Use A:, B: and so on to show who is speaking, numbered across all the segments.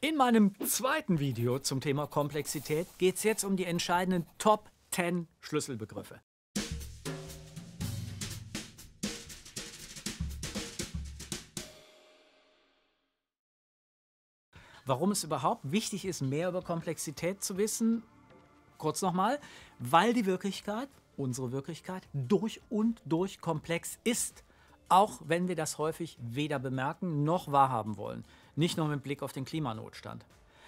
A: In meinem zweiten Video zum Thema Komplexität geht es jetzt um die entscheidenden Top 10 Schlüsselbegriffe. Warum es überhaupt wichtig ist, mehr über Komplexität zu wissen, kurz nochmal, weil die Wirklichkeit, unsere Wirklichkeit, durch und durch komplex ist, auch wenn wir das häufig weder bemerken noch wahrhaben wollen nicht nur mit Blick auf den Klimanotstand.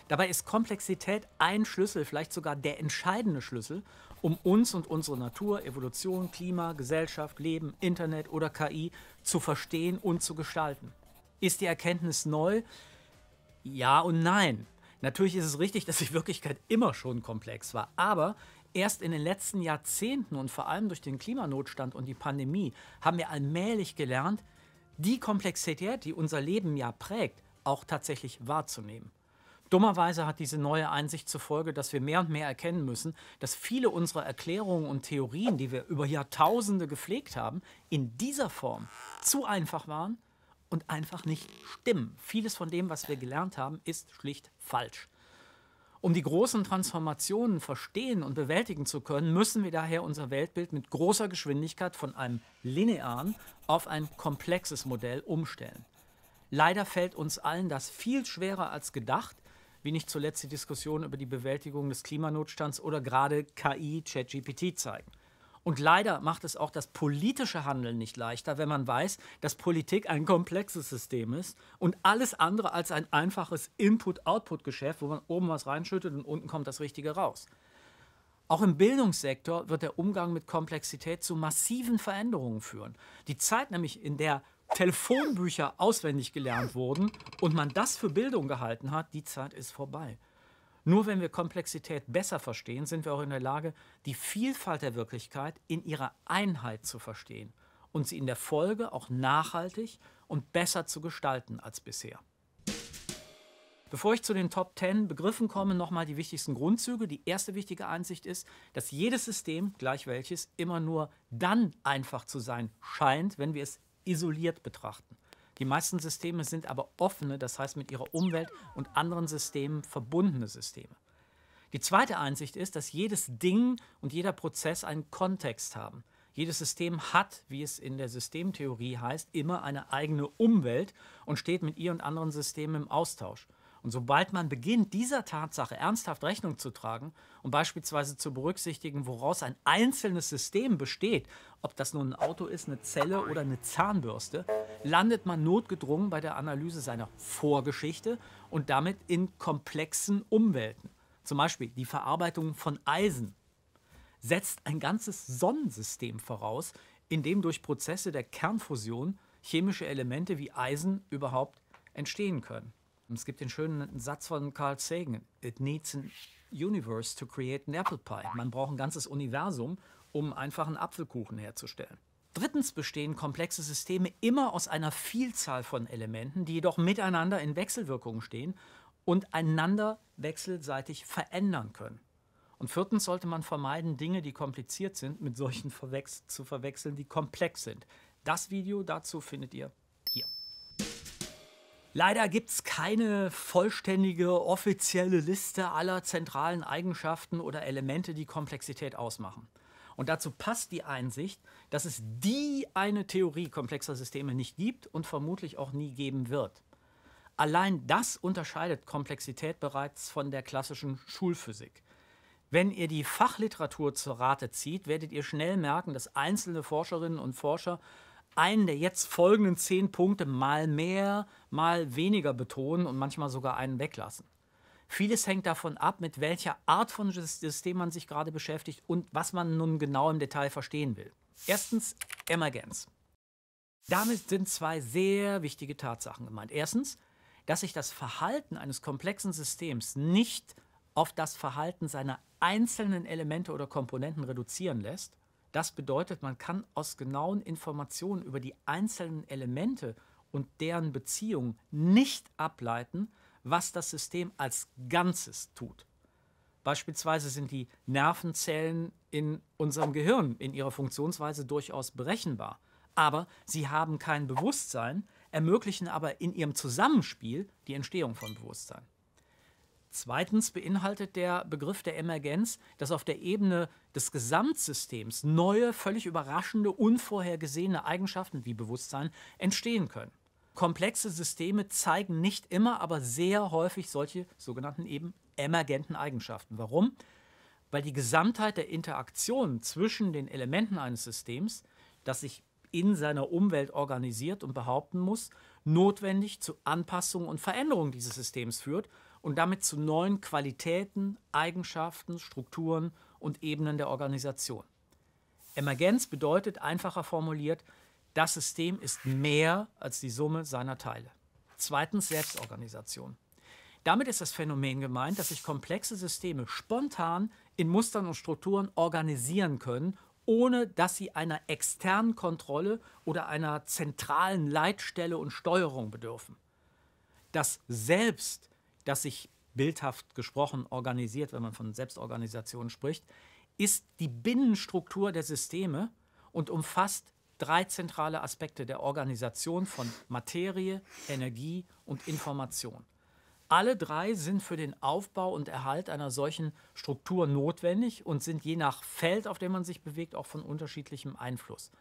A: Dabei ist Komplexität ein Schlüssel, vielleicht sogar der entscheidende Schlüssel, um uns und unsere Natur, Evolution, Klima, Gesellschaft, Leben, Internet oder KI zu verstehen und zu gestalten. Ist die Erkenntnis neu? Ja und nein. Natürlich ist es richtig, dass die Wirklichkeit immer schon komplex war, aber erst in den letzten Jahrzehnten und vor allem durch den Klimanotstand und die Pandemie haben wir allmählich gelernt, die Komplexität, die unser Leben ja prägt, auch tatsächlich wahrzunehmen. Dummerweise hat diese neue Einsicht zur Folge, dass wir mehr und mehr erkennen müssen, dass viele unserer Erklärungen und Theorien, die wir über Jahrtausende gepflegt haben, in dieser Form zu einfach waren und einfach nicht stimmen. Vieles von dem, was wir gelernt haben, ist schlicht falsch. Um die großen Transformationen verstehen und bewältigen zu können, müssen wir daher unser Weltbild mit großer Geschwindigkeit von einem linearen auf ein komplexes Modell umstellen. Leider fällt uns allen das viel schwerer als gedacht, wie nicht zuletzt die Diskussion über die Bewältigung des Klimanotstands oder gerade KI, ChatGPT zeigen. Und leider macht es auch das politische Handeln nicht leichter, wenn man weiß, dass Politik ein komplexes System ist und alles andere als ein einfaches Input-Output-Geschäft, wo man oben was reinschüttet und unten kommt das Richtige raus. Auch im Bildungssektor wird der Umgang mit Komplexität zu massiven Veränderungen führen. Die Zeit nämlich, in der Telefonbücher auswendig gelernt wurden und man das für Bildung gehalten hat, die Zeit ist vorbei. Nur wenn wir Komplexität besser verstehen, sind wir auch in der Lage, die Vielfalt der Wirklichkeit in ihrer Einheit zu verstehen und sie in der Folge auch nachhaltig und besser zu gestalten als bisher. Bevor ich zu den Top 10 Begriffen komme, nochmal die wichtigsten Grundzüge. Die erste wichtige Einsicht ist, dass jedes System, gleich welches, immer nur dann einfach zu sein scheint, wenn wir es isoliert betrachten. Die meisten Systeme sind aber offene, das heißt mit ihrer Umwelt und anderen Systemen verbundene Systeme. Die zweite Einsicht ist, dass jedes Ding und jeder Prozess einen Kontext haben. Jedes System hat, wie es in der Systemtheorie heißt, immer eine eigene Umwelt und steht mit ihr und anderen Systemen im Austausch. Und sobald man beginnt, dieser Tatsache ernsthaft Rechnung zu tragen und beispielsweise zu berücksichtigen, woraus ein einzelnes System besteht, ob das nun ein Auto ist, eine Zelle oder eine Zahnbürste, landet man notgedrungen bei der Analyse seiner Vorgeschichte und damit in komplexen Umwelten. Zum Beispiel die Verarbeitung von Eisen setzt ein ganzes Sonnensystem voraus, in dem durch Prozesse der Kernfusion chemische Elemente wie Eisen überhaupt entstehen können. Und es gibt den schönen Satz von Carl Sagan: It needs an universe to create an apple pie. Man braucht ein ganzes Universum, um einfach einen Apfelkuchen herzustellen. Drittens bestehen komplexe Systeme immer aus einer Vielzahl von Elementen, die jedoch miteinander in Wechselwirkungen stehen und einander wechselseitig verändern können. Und viertens sollte man vermeiden, Dinge, die kompliziert sind, mit solchen zu verwechseln, die komplex sind. Das Video dazu findet ihr Leider gibt es keine vollständige offizielle Liste aller zentralen Eigenschaften oder Elemente, die Komplexität ausmachen. Und dazu passt die Einsicht, dass es die eine Theorie komplexer Systeme nicht gibt und vermutlich auch nie geben wird. Allein das unterscheidet Komplexität bereits von der klassischen Schulphysik. Wenn ihr die Fachliteratur zur Rate zieht, werdet ihr schnell merken, dass einzelne Forscherinnen und Forscher einen der jetzt folgenden zehn Punkte mal mehr, mal weniger betonen und manchmal sogar einen weglassen. Vieles hängt davon ab, mit welcher Art von System man sich gerade beschäftigt und was man nun genau im Detail verstehen will. Erstens Emergenz. Damit sind zwei sehr wichtige Tatsachen gemeint. Erstens, dass sich das Verhalten eines komplexen Systems nicht auf das Verhalten seiner einzelnen Elemente oder Komponenten reduzieren lässt. Das bedeutet, man kann aus genauen Informationen über die einzelnen Elemente und deren Beziehung nicht ableiten, was das System als Ganzes tut. Beispielsweise sind die Nervenzellen in unserem Gehirn in ihrer Funktionsweise durchaus berechenbar, aber sie haben kein Bewusstsein, ermöglichen aber in ihrem Zusammenspiel die Entstehung von Bewusstsein. Zweitens beinhaltet der Begriff der Emergenz, dass auf der Ebene des Gesamtsystems neue, völlig überraschende, unvorhergesehene Eigenschaften wie Bewusstsein entstehen können. Komplexe Systeme zeigen nicht immer, aber sehr häufig solche sogenannten eben emergenten Eigenschaften. Warum? Weil die Gesamtheit der Interaktionen zwischen den Elementen eines Systems, das sich in seiner Umwelt organisiert und behaupten muss, notwendig zu Anpassungen und Veränderungen dieses Systems führt und damit zu neuen Qualitäten, Eigenschaften, Strukturen und Ebenen der Organisation. Emergenz bedeutet einfacher formuliert, das System ist mehr als die Summe seiner Teile. Zweitens Selbstorganisation. Damit ist das Phänomen gemeint, dass sich komplexe Systeme spontan in Mustern und Strukturen organisieren können, ohne dass sie einer externen Kontrolle oder einer zentralen Leitstelle und Steuerung bedürfen. Das Selbst das sich bildhaft gesprochen organisiert, wenn man von Selbstorganisation spricht, ist die Binnenstruktur der Systeme und umfasst drei zentrale Aspekte der Organisation von Materie, Energie und Information. Alle drei sind für den Aufbau und Erhalt einer solchen Struktur notwendig und sind je nach Feld, auf dem man sich bewegt, auch von unterschiedlichem Einfluss.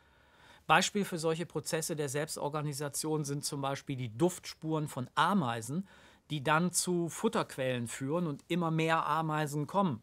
A: Beispiel für solche Prozesse der Selbstorganisation sind zum Beispiel die Duftspuren von Ameisen, die dann zu Futterquellen führen und immer mehr Ameisen kommen.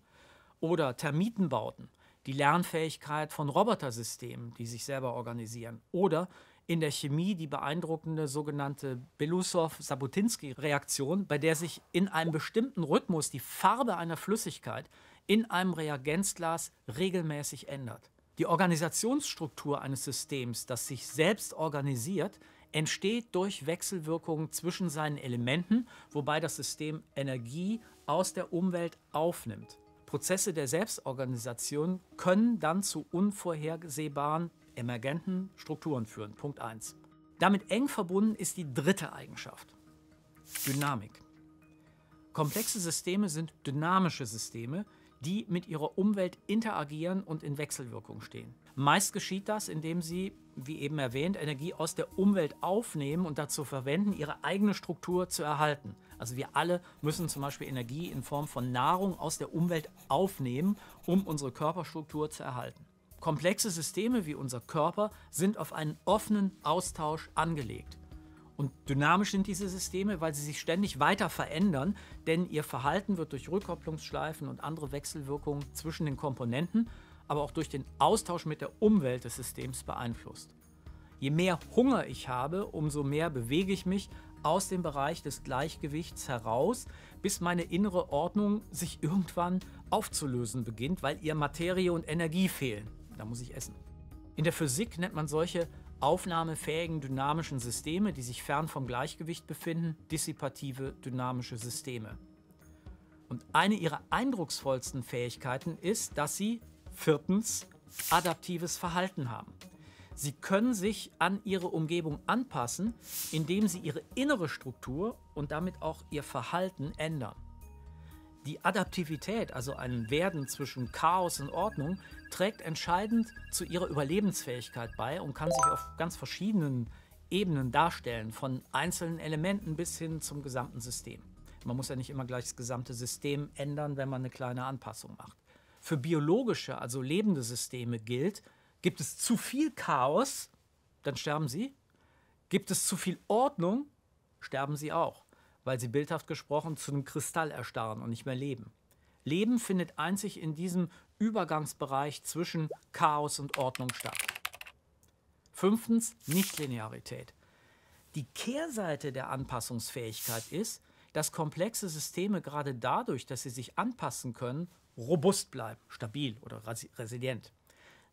A: Oder Termitenbauten, die Lernfähigkeit von Robotersystemen, die sich selber organisieren. Oder in der Chemie die beeindruckende sogenannte Belousov-Sabotinsky-Reaktion, bei der sich in einem bestimmten Rhythmus die Farbe einer Flüssigkeit in einem Reagenzglas regelmäßig ändert. Die Organisationsstruktur eines Systems, das sich selbst organisiert, entsteht durch Wechselwirkungen zwischen seinen Elementen, wobei das System Energie aus der Umwelt aufnimmt. Prozesse der Selbstorganisation können dann zu unvorhersehbaren, emergenten Strukturen führen. Punkt 1. Damit eng verbunden ist die dritte Eigenschaft. Dynamik. Komplexe Systeme sind dynamische Systeme, die mit ihrer Umwelt interagieren und in Wechselwirkung stehen. Meist geschieht das, indem sie, wie eben erwähnt, Energie aus der Umwelt aufnehmen und dazu verwenden, ihre eigene Struktur zu erhalten. Also wir alle müssen zum Beispiel Energie in Form von Nahrung aus der Umwelt aufnehmen, um unsere Körperstruktur zu erhalten. Komplexe Systeme wie unser Körper sind auf einen offenen Austausch angelegt. Und dynamisch sind diese Systeme, weil sie sich ständig weiter verändern, denn ihr Verhalten wird durch Rückkopplungsschleifen und andere Wechselwirkungen zwischen den Komponenten aber auch durch den Austausch mit der Umwelt des Systems beeinflusst. Je mehr Hunger ich habe, umso mehr bewege ich mich aus dem Bereich des Gleichgewichts heraus, bis meine innere Ordnung sich irgendwann aufzulösen beginnt, weil ihr Materie und Energie fehlen. Da muss ich essen. In der Physik nennt man solche aufnahmefähigen dynamischen Systeme, die sich fern vom Gleichgewicht befinden, dissipative dynamische Systeme. Und eine ihrer eindrucksvollsten Fähigkeiten ist, dass sie Viertens, adaptives Verhalten haben. Sie können sich an ihre Umgebung anpassen, indem sie ihre innere Struktur und damit auch ihr Verhalten ändern. Die Adaptivität, also ein Werden zwischen Chaos und Ordnung, trägt entscheidend zu ihrer Überlebensfähigkeit bei und kann sich auf ganz verschiedenen Ebenen darstellen, von einzelnen Elementen bis hin zum gesamten System. Man muss ja nicht immer gleich das gesamte System ändern, wenn man eine kleine Anpassung macht für biologische, also lebende Systeme gilt, gibt es zu viel Chaos, dann sterben sie. Gibt es zu viel Ordnung, sterben sie auch, weil sie bildhaft gesprochen zu einem Kristall erstarren und nicht mehr leben. Leben findet einzig in diesem Übergangsbereich zwischen Chaos und Ordnung statt. Fünftens, Nichtlinearität. Die Kehrseite der Anpassungsfähigkeit ist, dass komplexe Systeme gerade dadurch, dass sie sich anpassen können, robust bleiben, stabil oder resilient.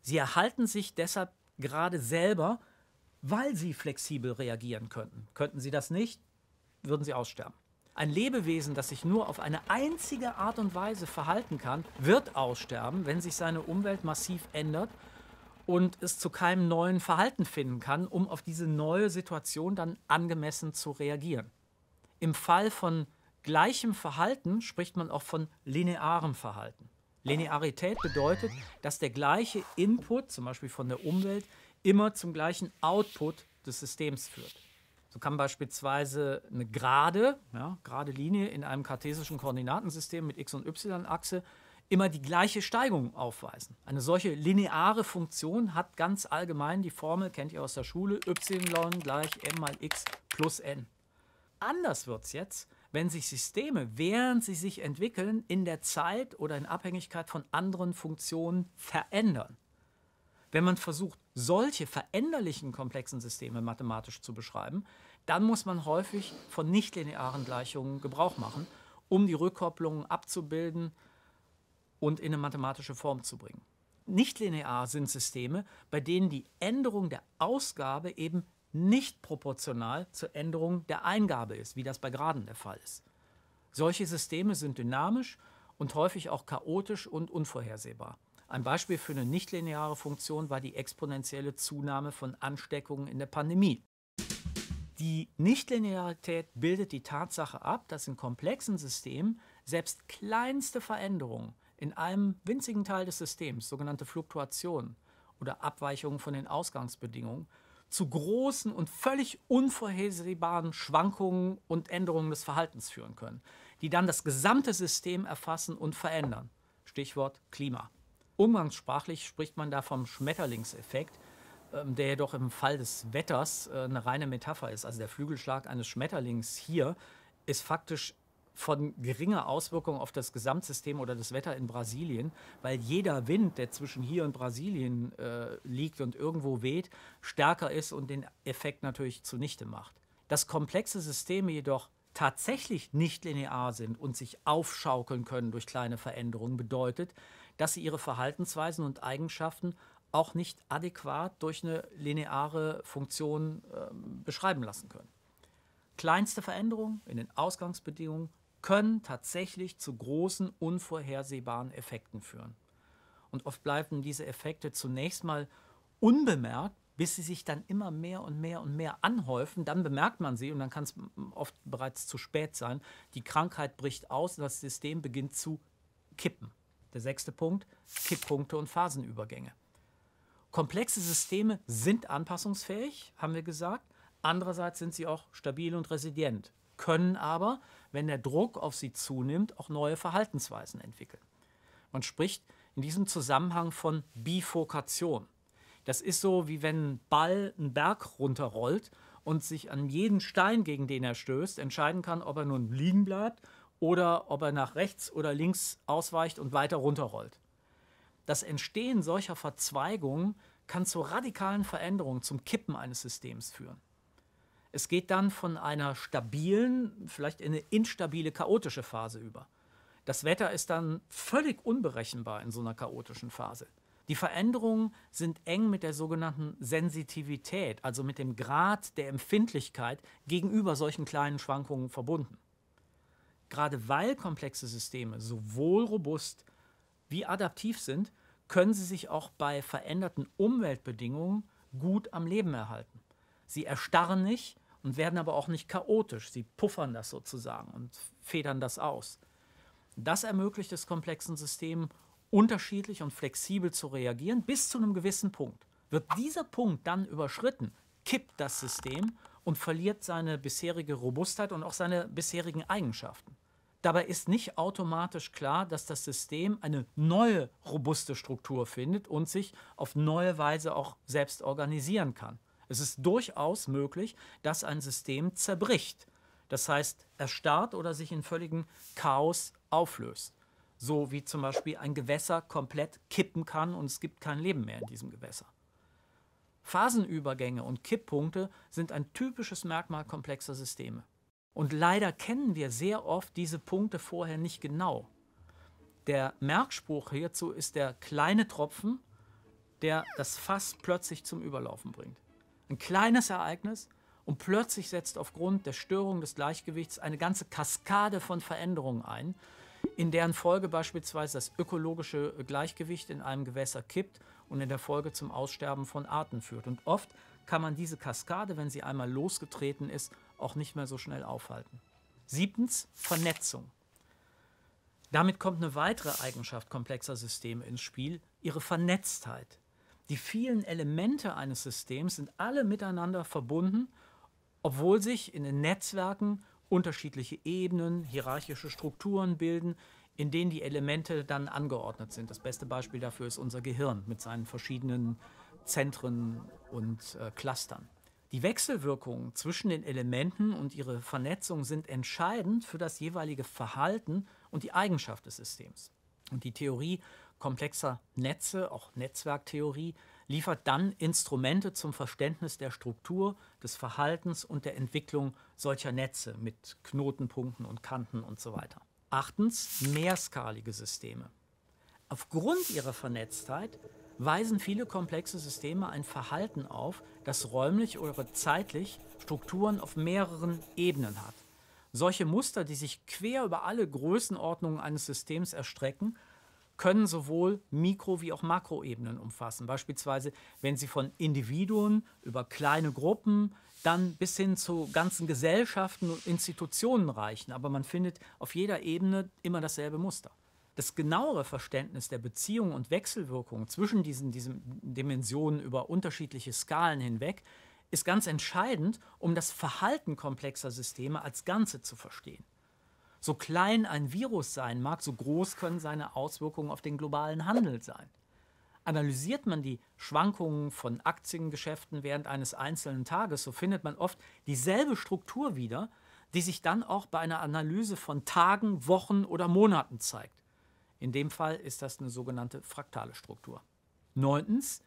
A: Sie erhalten sich deshalb gerade selber, weil sie flexibel reagieren könnten. Könnten sie das nicht, würden sie aussterben. Ein Lebewesen, das sich nur auf eine einzige Art und Weise verhalten kann, wird aussterben, wenn sich seine Umwelt massiv ändert und es zu keinem neuen Verhalten finden kann, um auf diese neue Situation dann angemessen zu reagieren. Im Fall von gleichem Verhalten spricht man auch von linearem Verhalten. Linearität bedeutet, dass der gleiche Input, zum Beispiel von der Umwelt, immer zum gleichen Output des Systems führt. So kann beispielsweise eine gerade, ja, gerade Linie in einem kartesischen Koordinatensystem mit x- und y-Achse immer die gleiche Steigung aufweisen. Eine solche lineare Funktion hat ganz allgemein die Formel, kennt ihr aus der Schule, y gleich m mal x plus n. Anders wird es jetzt, wenn sich Systeme, während sie sich entwickeln, in der Zeit oder in Abhängigkeit von anderen Funktionen verändern. Wenn man versucht, solche veränderlichen komplexen Systeme mathematisch zu beschreiben, dann muss man häufig von nichtlinearen Gleichungen Gebrauch machen, um die Rückkopplungen abzubilden und in eine mathematische Form zu bringen. Nichtlinear sind Systeme, bei denen die Änderung der Ausgabe eben nicht proportional zur Änderung der Eingabe ist, wie das bei Graden der Fall ist. Solche Systeme sind dynamisch und häufig auch chaotisch und unvorhersehbar. Ein Beispiel für eine nichtlineare Funktion war die exponentielle Zunahme von Ansteckungen in der Pandemie. Die Nichtlinearität bildet die Tatsache ab, dass in komplexen Systemen selbst kleinste Veränderungen in einem winzigen Teil des Systems, sogenannte Fluktuationen oder Abweichungen von den Ausgangsbedingungen, zu großen und völlig unvorhersehbaren Schwankungen und Änderungen des Verhaltens führen können, die dann das gesamte System erfassen und verändern. Stichwort Klima. Umgangssprachlich spricht man da vom Schmetterlingseffekt, ähm, der jedoch im Fall des Wetters äh, eine reine Metapher ist. Also der Flügelschlag eines Schmetterlings hier ist faktisch von geringer Auswirkung auf das Gesamtsystem oder das Wetter in Brasilien, weil jeder Wind, der zwischen hier und Brasilien äh, liegt und irgendwo weht, stärker ist und den Effekt natürlich zunichte macht. Dass komplexe Systeme jedoch tatsächlich nicht linear sind und sich aufschaukeln können durch kleine Veränderungen, bedeutet, dass sie ihre Verhaltensweisen und Eigenschaften auch nicht adäquat durch eine lineare Funktion äh, beschreiben lassen können. Kleinste Veränderungen in den Ausgangsbedingungen können tatsächlich zu großen unvorhersehbaren Effekten führen. Und oft bleiben diese Effekte zunächst mal unbemerkt, bis sie sich dann immer mehr und mehr und mehr anhäufen. Dann bemerkt man sie und dann kann es oft bereits zu spät sein. Die Krankheit bricht aus und das System beginnt zu kippen. Der sechste Punkt, Kipppunkte und Phasenübergänge. Komplexe Systeme sind anpassungsfähig, haben wir gesagt. Andererseits sind sie auch stabil und resilient können aber, wenn der Druck auf sie zunimmt, auch neue Verhaltensweisen entwickeln. Man spricht in diesem Zusammenhang von Bifurkation. Das ist so, wie wenn ein Ball einen Berg runterrollt und sich an jeden Stein, gegen den er stößt, entscheiden kann, ob er nun liegen bleibt oder ob er nach rechts oder links ausweicht und weiter runterrollt. Das Entstehen solcher Verzweigungen kann zu radikalen Veränderungen, zum Kippen eines Systems führen. Es geht dann von einer stabilen, vielleicht in eine instabile, chaotische Phase über. Das Wetter ist dann völlig unberechenbar in so einer chaotischen Phase. Die Veränderungen sind eng mit der sogenannten Sensitivität, also mit dem Grad der Empfindlichkeit gegenüber solchen kleinen Schwankungen verbunden. Gerade weil komplexe Systeme sowohl robust wie adaptiv sind, können sie sich auch bei veränderten Umweltbedingungen gut am Leben erhalten. Sie erstarren nicht und werden aber auch nicht chaotisch. Sie puffern das sozusagen und federn das aus. Das ermöglicht es komplexen Systemen, unterschiedlich und flexibel zu reagieren, bis zu einem gewissen Punkt. Wird dieser Punkt dann überschritten, kippt das System und verliert seine bisherige Robustheit und auch seine bisherigen Eigenschaften. Dabei ist nicht automatisch klar, dass das System eine neue robuste Struktur findet und sich auf neue Weise auch selbst organisieren kann. Es ist durchaus möglich, dass ein System zerbricht. Das heißt, erstarrt oder sich in völligem Chaos auflöst. So wie zum Beispiel ein Gewässer komplett kippen kann und es gibt kein Leben mehr in diesem Gewässer. Phasenübergänge und Kipppunkte sind ein typisches Merkmal komplexer Systeme. Und leider kennen wir sehr oft diese Punkte vorher nicht genau. Der Merkspruch hierzu ist der kleine Tropfen, der das Fass plötzlich zum Überlaufen bringt. Ein kleines Ereignis und plötzlich setzt aufgrund der Störung des Gleichgewichts eine ganze Kaskade von Veränderungen ein, in deren Folge beispielsweise das ökologische Gleichgewicht in einem Gewässer kippt und in der Folge zum Aussterben von Arten führt. Und oft kann man diese Kaskade, wenn sie einmal losgetreten ist, auch nicht mehr so schnell aufhalten. Siebtens, Vernetzung. Damit kommt eine weitere Eigenschaft komplexer Systeme ins Spiel, ihre Vernetztheit die vielen Elemente eines Systems sind alle miteinander verbunden, obwohl sich in den Netzwerken unterschiedliche Ebenen, hierarchische Strukturen bilden, in denen die Elemente dann angeordnet sind. Das beste Beispiel dafür ist unser Gehirn mit seinen verschiedenen Zentren und äh, Clustern. Die Wechselwirkungen zwischen den Elementen und ihre Vernetzung sind entscheidend für das jeweilige Verhalten und die Eigenschaft des Systems. Und die Theorie komplexer Netze, auch Netzwerktheorie, liefert dann Instrumente zum Verständnis der Struktur, des Verhaltens und der Entwicklung solcher Netze mit Knotenpunkten und Kanten und so weiter. Achtens, mehrskalige Systeme. Aufgrund ihrer Vernetztheit weisen viele komplexe Systeme ein Verhalten auf, das räumlich oder zeitlich Strukturen auf mehreren Ebenen hat. Solche Muster, die sich quer über alle Größenordnungen eines Systems erstrecken, können sowohl Mikro- wie auch Makroebenen umfassen. Beispielsweise, wenn sie von Individuen über kleine Gruppen dann bis hin zu ganzen Gesellschaften und Institutionen reichen. Aber man findet auf jeder Ebene immer dasselbe Muster. Das genauere Verständnis der Beziehungen und Wechselwirkungen zwischen diesen, diesen Dimensionen über unterschiedliche Skalen hinweg ist ganz entscheidend, um das Verhalten komplexer Systeme als Ganze zu verstehen. So klein ein Virus sein mag, so groß können seine Auswirkungen auf den globalen Handel sein. Analysiert man die Schwankungen von Aktiengeschäften während eines einzelnen Tages, so findet man oft dieselbe Struktur wieder, die sich dann auch bei einer Analyse von Tagen, Wochen oder Monaten zeigt. In dem Fall ist das eine sogenannte fraktale Struktur. Neuntens,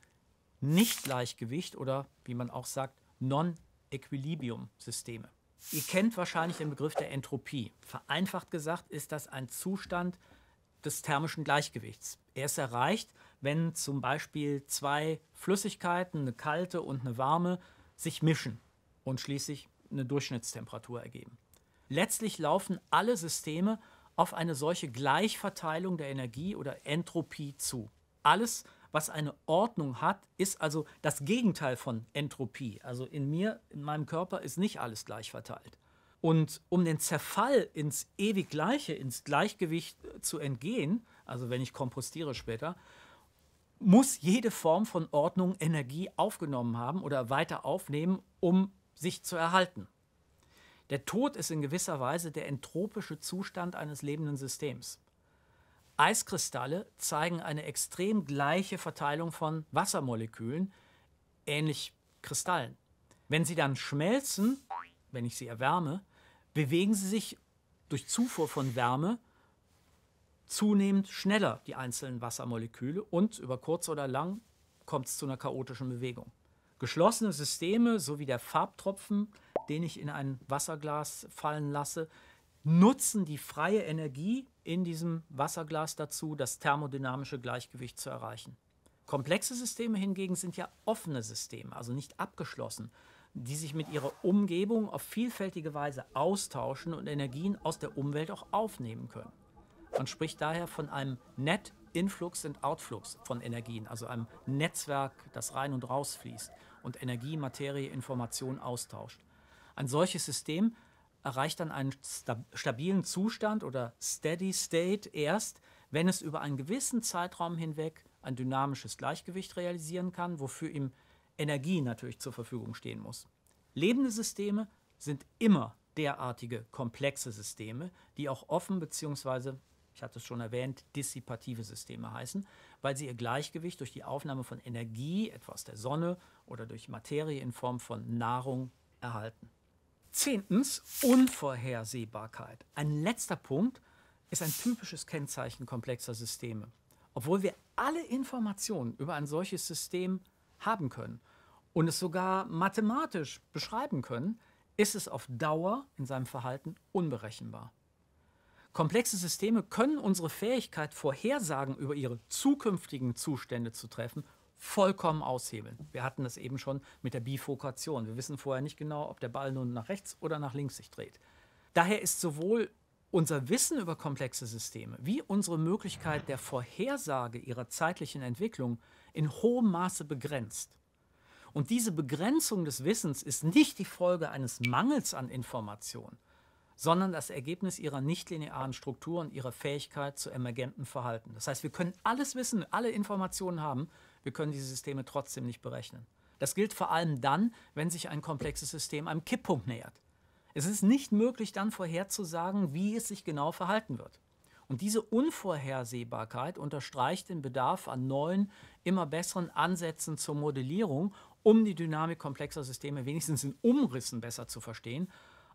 A: Nicht-Gleichgewicht oder wie man auch sagt, Non-Equilibrium-Systeme. Ihr kennt wahrscheinlich den Begriff der Entropie. Vereinfacht gesagt ist das ein Zustand des thermischen Gleichgewichts. Er ist erreicht, wenn zum Beispiel zwei Flüssigkeiten, eine kalte und eine warme, sich mischen und schließlich eine Durchschnittstemperatur ergeben. Letztlich laufen alle Systeme auf eine solche Gleichverteilung der Energie oder Entropie zu. Alles was eine Ordnung hat, ist also das Gegenteil von Entropie. Also in mir, in meinem Körper ist nicht alles gleich verteilt. Und um den Zerfall ins ewig Gleiche, ins Gleichgewicht äh, zu entgehen, also wenn ich kompostiere später, muss jede Form von Ordnung Energie aufgenommen haben oder weiter aufnehmen, um sich zu erhalten. Der Tod ist in gewisser Weise der entropische Zustand eines lebenden Systems. Eiskristalle zeigen eine extrem gleiche Verteilung von Wassermolekülen, ähnlich Kristallen. Wenn sie dann schmelzen, wenn ich sie erwärme, bewegen sie sich durch Zufuhr von Wärme zunehmend schneller, die einzelnen Wassermoleküle, und über kurz oder lang kommt es zu einer chaotischen Bewegung. Geschlossene Systeme so wie der Farbtropfen, den ich in ein Wasserglas fallen lasse, nutzen die freie Energie in diesem Wasserglas dazu, das thermodynamische Gleichgewicht zu erreichen. Komplexe Systeme hingegen sind ja offene Systeme, also nicht abgeschlossen, die sich mit ihrer Umgebung auf vielfältige Weise austauschen und Energien aus der Umwelt auch aufnehmen können. Man spricht daher von einem Net Influx und Outflux von Energien, also einem Netzwerk, das rein und raus fließt und Energie, Materie, Information austauscht. Ein solches System erreicht dann einen stabilen Zustand oder Steady State erst, wenn es über einen gewissen Zeitraum hinweg ein dynamisches Gleichgewicht realisieren kann, wofür ihm Energie natürlich zur Verfügung stehen muss. Lebende Systeme sind immer derartige komplexe Systeme, die auch offen bzw. ich hatte es schon erwähnt, dissipative Systeme heißen, weil sie ihr Gleichgewicht durch die Aufnahme von Energie, etwa aus der Sonne oder durch Materie in Form von Nahrung erhalten. Zehntens, Unvorhersehbarkeit. Ein letzter Punkt ist ein typisches Kennzeichen komplexer Systeme. Obwohl wir alle Informationen über ein solches System haben können und es sogar mathematisch beschreiben können, ist es auf Dauer in seinem Verhalten unberechenbar. Komplexe Systeme können unsere Fähigkeit, Vorhersagen über ihre zukünftigen Zustände zu treffen, vollkommen aushebeln. Wir hatten das eben schon mit der Bifurkation. Wir wissen vorher nicht genau, ob der Ball nun nach rechts oder nach links sich dreht. Daher ist sowohl unser Wissen über komplexe Systeme wie unsere Möglichkeit der Vorhersage ihrer zeitlichen Entwicklung in hohem Maße begrenzt. Und diese Begrenzung des Wissens ist nicht die Folge eines Mangels an Informationen, sondern das Ergebnis ihrer nichtlinearen Struktur und ihrer Fähigkeit zu emergenten Verhalten. Das heißt, wir können alles wissen, alle Informationen haben, wir können diese Systeme trotzdem nicht berechnen. Das gilt vor allem dann, wenn sich ein komplexes System einem Kipppunkt nähert. Es ist nicht möglich dann vorherzusagen, wie es sich genau verhalten wird. Und diese Unvorhersehbarkeit unterstreicht den Bedarf an neuen, immer besseren Ansätzen zur Modellierung, um die Dynamik komplexer Systeme wenigstens in Umrissen besser zu verstehen,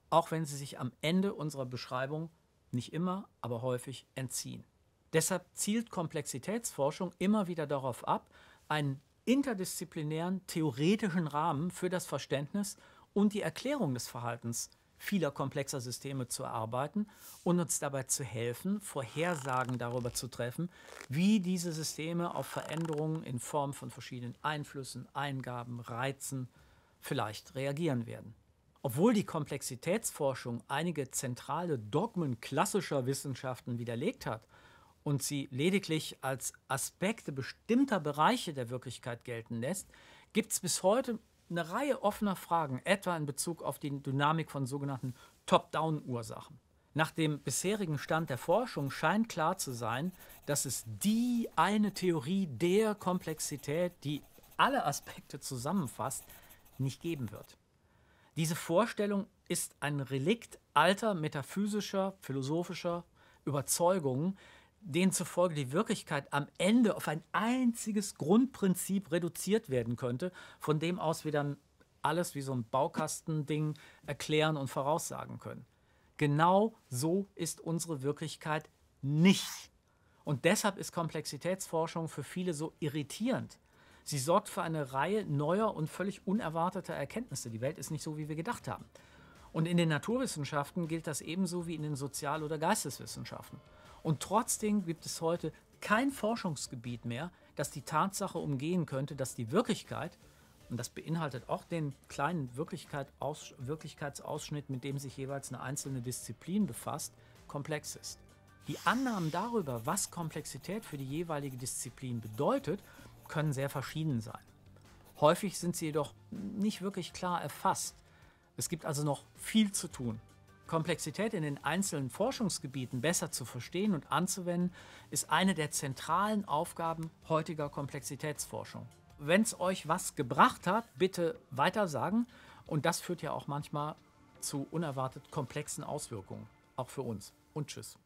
A: auch wenn sie sich am Ende unserer Beschreibung nicht immer, aber häufig entziehen. Deshalb zielt Komplexitätsforschung immer wieder darauf ab, einen interdisziplinären theoretischen Rahmen für das Verständnis und die Erklärung des Verhaltens vieler komplexer Systeme zu erarbeiten und uns dabei zu helfen, Vorhersagen darüber zu treffen, wie diese Systeme auf Veränderungen in Form von verschiedenen Einflüssen, Eingaben, Reizen vielleicht reagieren werden. Obwohl die Komplexitätsforschung einige zentrale Dogmen klassischer Wissenschaften widerlegt hat, und sie lediglich als Aspekte bestimmter Bereiche der Wirklichkeit gelten lässt, gibt es bis heute eine Reihe offener Fragen, etwa in Bezug auf die Dynamik von sogenannten Top-Down-Ursachen. Nach dem bisherigen Stand der Forschung scheint klar zu sein, dass es die eine Theorie der Komplexität, die alle Aspekte zusammenfasst, nicht geben wird. Diese Vorstellung ist ein Relikt alter metaphysischer, philosophischer Überzeugungen, demzufolge die Wirklichkeit am Ende auf ein einziges Grundprinzip reduziert werden könnte, von dem aus wir dann alles wie so ein Baukastending erklären und voraussagen können. Genau so ist unsere Wirklichkeit nicht. Und deshalb ist Komplexitätsforschung für viele so irritierend. Sie sorgt für eine Reihe neuer und völlig unerwarteter Erkenntnisse. Die Welt ist nicht so, wie wir gedacht haben. Und in den Naturwissenschaften gilt das ebenso wie in den Sozial- oder Geisteswissenschaften. Und trotzdem gibt es heute kein Forschungsgebiet mehr, das die Tatsache umgehen könnte, dass die Wirklichkeit, und das beinhaltet auch den kleinen Wirklichkeit aus, Wirklichkeitsausschnitt, mit dem sich jeweils eine einzelne Disziplin befasst, komplex ist. Die Annahmen darüber, was Komplexität für die jeweilige Disziplin bedeutet, können sehr verschieden sein. Häufig sind sie jedoch nicht wirklich klar erfasst. Es gibt also noch viel zu tun. Komplexität in den einzelnen Forschungsgebieten besser zu verstehen und anzuwenden, ist eine der zentralen Aufgaben heutiger Komplexitätsforschung. Wenn es euch was gebracht hat, bitte weitersagen. Und das führt ja auch manchmal zu unerwartet komplexen Auswirkungen, auch für uns. Und tschüss.